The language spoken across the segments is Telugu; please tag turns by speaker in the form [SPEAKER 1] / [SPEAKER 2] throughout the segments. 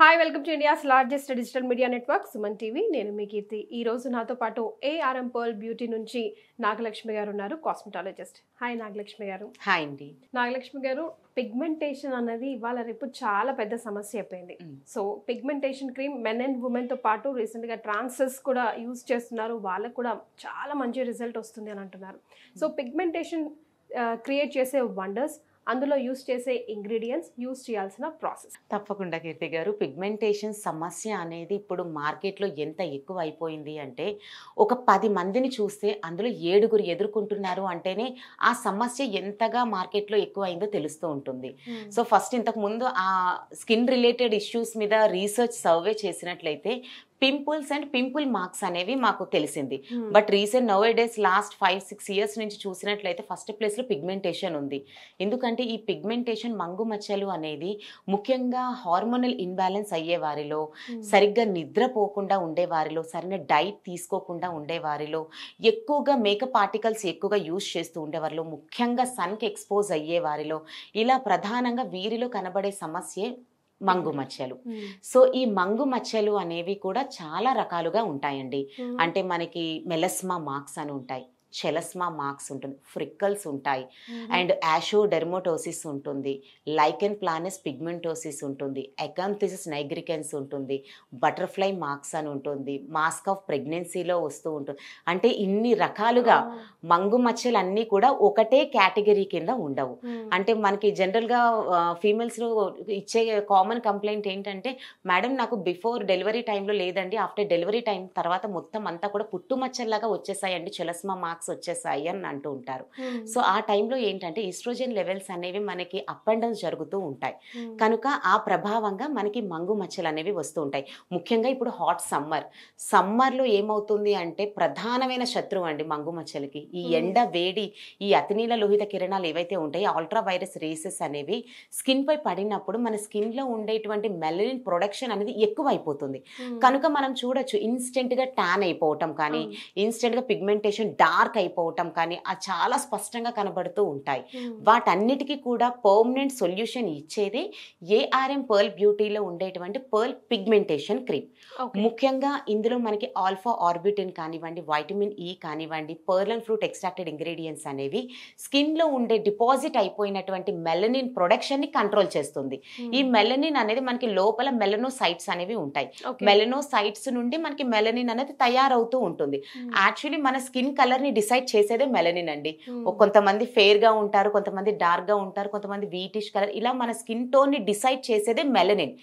[SPEAKER 1] Hi welcome to India's largest digital media network Suman TV నేను మీ కీర్తి ఈ రోజు నాతో పాటు ఏఆర్ఎం పర్ల్ బ్యూటీ నుంచి నాగలక్ష్మి గారు ఉన్నారు కాస్మెటాలజిస్ట్ హాయ్ నాగలక్ష్మి గారు హాయ్ అండి నాగలక్ష్మి గారు పిగ్మెంటేషన్ అనేది ఇవాళ రేపు చాలా పెద్ద సమస్య అయిపోయింది so pigmentation cream men and ఉమెన్తో పాటు రీసెంట్గా ట్రాన్సెస్ కూడా యూజ్ చేస్తున్నారు వాళ్ళకు కూడా చాలా మంచి రిజల్ట్ వస్తుంది అని అంటున్నారు సో పిగ్మెంటేషన్ క్రియేట్ చేసే వండర్స్ అందులో యూస్ చేసే ఇంగ్రీడియంట్స్ యూస్ చేయాల్సిన ప్రాసెస్ తప్పకుండా కీర్తి గారు పిగ్మెంటేషన్ సమస్య అనేది ఇప్పుడు మార్కెట్లో ఎంత ఎక్కువ అయిపోయింది అంటే ఒక పది మందిని చూస్తే అందులో ఏడుగురు ఎదుర్కొంటున్నారు అంటేనే ఆ సమస్య ఎంతగా మార్కెట్లో ఎక్కువ అయిందో తెలుస్తూ ఉంటుంది hmm. సో ఫస్ట్ ఇంతకు ముందు ఆ స్కిన్ రిలేటెడ్ ఇష్యూస్ మీద రీసెర్చ్ సర్వే చేసినట్లయితే పింపుల్స్ అండ్ పింపుల్ మార్క్స్ అనేవి మాకు తెలిసింది hmm. But recent now days last five six years నుంచి చూసినట్లయితే ఫస్ట్ ప్లేస్లో పిగ్మెంటేషన్ ఉంది ఎందుకంటే ఈ పిగ్మెంటేషన్ మంగు మచ్చలు అనేది ముఖ్యంగా హార్మోనల్ ఇన్బ్యాలెన్స్ అయ్యేవారిలో hmm. సరిగ్గా నిద్రపోకుండా ఉండేవారిలో సరైన డైట్ తీసుకోకుండా ఉండేవారిలో ఎక్కువగా మేకప్ ఆర్టికల్స్ ఎక్కువగా యూజ్ చేస్తూ ఉండేవారిలో ముఖ్యంగా సన్కి ఎక్స్పోజ్ అయ్యేవారిలో ఇలా ప్రధానంగా వీరిలో కనబడే సమస్యే మంగు మచ్చలు సో ఈ మంగు మచ్చలు అనేవి కూడా చాలా రకాలుగా ఉంటాయండి అంటే మనకి మెలస్మా మార్క్స్ అని ఉంటాయి చెలస్మా మార్క్స్ ఉంటుంది ఫ్రిక్కల్స్ ఉంటాయి అండ్ యాషో డెర్మోటోసిస్ ఉంటుంది లైకెన్ ప్లానెస్ పిగ్మెంటోసిస్ ఉంటుంది ఎకాంథిసిస్ నైగ్రికెన్స్ ఉంటుంది బటర్ఫ్లై మార్క్స్ అని ఉంటుంది మాస్క్ ఆఫ్ ప్రెగ్నెన్సీలో వస్తూ ఉంటుంది అంటే ఇన్ని రకాలుగా మంగు మచ్చలు అన్నీ కూడా ఒకటే కేటగిరీ కింద ఉండవు అంటే మనకి జనరల్గా ఫీమేల్స్లో ఇచ్చే కామన్ కంప్లైంట్ ఏంటంటే మేడం నాకు బిఫోర్ డెలివరీ టైంలో లేదండి ఆఫ్టర్ డెలివరీ టైం తర్వాత మొత్తం అంతా కూడా పుట్టుమచ్చల్లాగా వచ్చేసాయండి చెలస్మా మార్క్స్ మార్క్స్ వచ్చేసాయి అని అంటూ ఉంటారు సో ఆ టైంలో ఏంటంటే ఈస్ట్రోజన్ లెవెల్స్ అనేవి మనకి అప్ అండ్ డౌన్స్ జరుగుతూ ఉంటాయి కనుక ఆ ప్రభావంగా మనకి మంగు మచ్చలు అనేవి వస్తూ ఉంటాయి ముఖ్యంగా ఇప్పుడు హాట్ సమ్మర్ సమ్మర్లో ఏమవుతుంది అంటే ప్రధానమైన శత్రువు అండి మంగు మచ్చలకి ఈ ఎండ వేడి ఈ అతినీల లోహిత కిరణాలు ఏవైతే ఉంటాయో అల్ట్రా వైరస్ రేసెస్ అనేవి స్కిన్ పై పడినప్పుడు మన స్కిన్లో ఉండేటువంటి మెలనిన్ ప్రొడక్షన్ అనేది ఎక్కువ అయిపోతుంది కనుక మనం చూడొచ్చు ఇన్స్టెంట్గా ట్యాన్ అయిపోవటం కానీ ఇన్స్టెంట్గా పిగ్మెంటేషన్ డార్క్ మార్క్ అయిపోవటం కానీ అవి చాలా స్పష్టంగా కనబడుతూ ఉంటాయి వాటన్నిటికీ కూడా పర్మనెంట్ సొల్యూషన్ ఇచ్చేది ఏఆర్ఎం పర్ల్ బ్యూటీలో ఉండేటువంటి పర్ల్ పిగ్మెంటేషన్ క్రీమ్ ముఖ్యంగా ఇందులో మనకి ఆల్ఫా ఆర్బిటిన్ కానివ్వండి వైటమిన్ ఈ e కానివ్వండి pearl and fruit extracted ingredients అనేవి స్కిన్లో ఉండే డిపాజిట్ అయిపోయినటువంటి మెలనిన్ ప్రొడక్షన్ని కంట్రోల్ చేస్తుంది ఈ మెలనిన్ అనేది మనకి లోపల మెలనోసైట్స్ అనేవి ఉంటాయి మెలనోసైట్స్ నుండి మనకి మెలనిన్ అనేది తయారవుతూ ఉంటుంది యాక్చువల్లీ మన స్కిన్ కలర్ని డిసైడ్ చేసేదే మెలనిన్ అండి కొంతమంది ఫెయిర్గా ఉంటారు కొంతమంది డార్క్గా ఉంటారు కొంతమంది వీటిష్ కలర్ ఇలా మన స్కిన్ టోన్ని డిసైడ్ చేసేదే మెలనిన్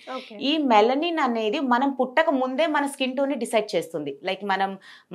[SPEAKER 1] ఈ మెలనిన్ అనేది మనం పుట్టక ముందే మన స్కిన్ టోన్ని డిసైడ్ చేస్తుంది లైక్ మనం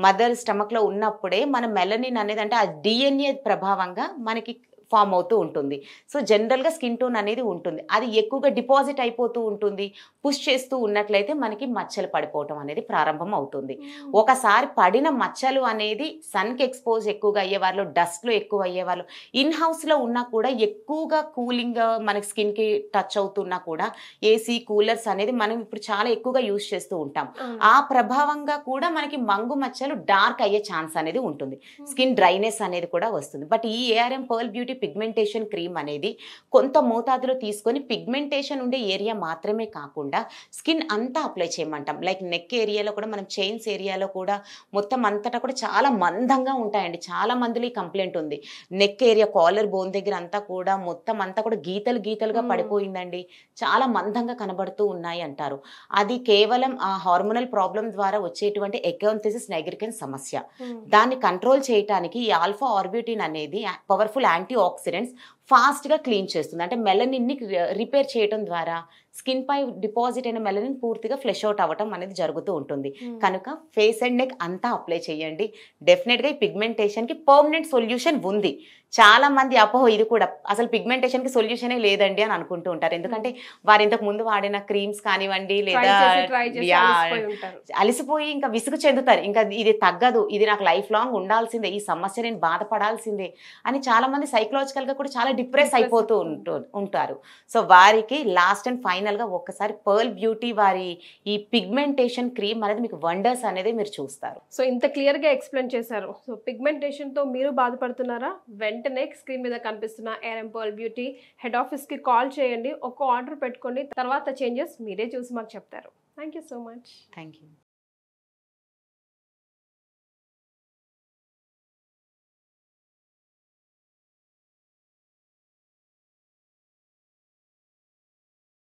[SPEAKER 1] మదర్ స్టమక్లో ఉన్నప్పుడే మన మెలనిన్ అనేది అంటే ఆ డిఎన్ఏ ప్రభావంగా మనకి ఫామ్ అవుతూ ఉంటుంది సో జనరల్గా స్కిన్ టోన్ అనేది ఉంటుంది అది ఎక్కువగా డిపాజిట్ అయిపోతూ ఉంటుంది పుష్ చేస్తూ ఉన్నట్లయితే మనకి మచ్చలు పడిపోవటం అనేది ప్రారంభం అవుతుంది ఒకసారి పడిన మచ్చలు అనేది సన్కి ఎక్స్పోజ్ ఎక్కువగా అయ్యేవాళ్ళు డస్ట్లు ఎక్కువ అయ్యేవాళ్ళు ఇన్ హౌస్లో ఉన్నా కూడా ఎక్కువగా కూలింగ్ మనకి స్కిన్కి టచ్ అవుతున్నా కూడా ఏసీ కూలర్స్ అనేది మనం ఇప్పుడు చాలా ఎక్కువగా యూజ్ చేస్తూ ఉంటాం ఆ ప్రభావంగా కూడా మనకి మంగు మచ్చలు డార్క్ అయ్యే ఛాన్స్ అనేది ఉంటుంది స్కిన్ డ్రైనెస్ అనేది కూడా వస్తుంది బట్ ఈ ARM Pearl Beauty pigmentation cream అనేది కొంత మోతాదులో తీసుకొని పిగ్మెంటేషన్ ఉండే ఏరియా మాత్రమే కాకుండా స్కిన్ అంతా అప్లై చేయమంటాం లైక్ నెక్ ఏరియాలో కూడా మనం చైన్స్ ఏరియాలో కూడా మొత్తం అంతటా కూడా చాలా మందంగా ఉంటాయండి చాలా మందిలో ఈ కంప్లైంట్ ఉంది నెక్ ఏరియా కాలర్ బోన్ దగ్గర అంతా కూడా మొత్తం అంతా కూడా గీతలు గీతలుగా hmm. పడిపోయిందండి చాలా మందంగా కనబడుతూ ఉన్నాయి అంటారు అది కేవలం ఆ హార్మోనల్ ప్రాబ్లం ద్వారా వచ్చేటువంటి ఎకోన్థెసిస్ నైగ్రికన్ సమస్య hmm. దాన్ని కంట్రోల్ చేయడానికి ఈ ఆల్ఫా ఆర్బ్యూటిన్ అనేది పవర్ఫుల్ యాంటీ antioxidants ఫాస్ట్గా క్లీన్ చేస్తుంది అంటే మెలనిన్ని రిపేర్ చేయడం ద్వారా స్కిన్ పై డిపాజిట్ అయిన మెలనిన్ పూర్తిగా ఫ్లెష్ అవుట్ అవ్వటం అనేది జరుగుతూ ఉంటుంది కనుక ఫేస్ అండ్ నెక్ అంతా అప్లై చేయండి డెఫినెట్గా ఈ పిగ్మెంటేషన్కి పర్మనెంట్ సొల్యూషన్ ఉంది చాలా మంది అపోహ ఇది కూడా అసలు పిగ్మెంటేషన్కి సొల్యూషనే లేదండి అని అనుకుంటూ ఉంటారు ఎందుకంటే వారు ఇంతకు ముందు వాడిన క్రీమ్స్ కానివ్వండి లేదా అలిసిపోయి ఇంకా విసుగు చెందుతారు ఇంకా ఇది తగ్గదు ఇది నాకు లైఫ్ లాంగ్ ఉండాల్సిందే ఈ సమస్య నేను బాధపడాల్సిందే అని చాలా మంది సైకలాజికల్గా కూడా చాలా చాలా డిప్రెస్ అయిపోతూ ఉంటు ఉంటారు సో వారికి లాస్ట్ అండ్ ఫైనల్గా ఒక్కసారి పర్ల్ బ్యూటీ వారి ఈ పిగ్మెంటేషన్ క్రీమ్ అనేది మీకు వండర్స్ అనేది మీరు చూస్తారు సో ఇంత క్లియర్గా ఎక్స్ప్లెయిన్ చేశారు సో పిగ్మెంటేషన్తో మీరు బాధపడుతున్నారా వెంటనే స్క్రీన్ మీద కనిపిస్తున్న పర్ల్ బ్యూటీ హెడ్ ఆఫీస్కి కాల్ చేయండి ఒక ఆర్డర్ పెట్టుకోండి తర్వాత చేంజెస్ మీరే చూసి మాకు చెప్తారు థ్యాంక్ సో మచ్ థ్యాంక్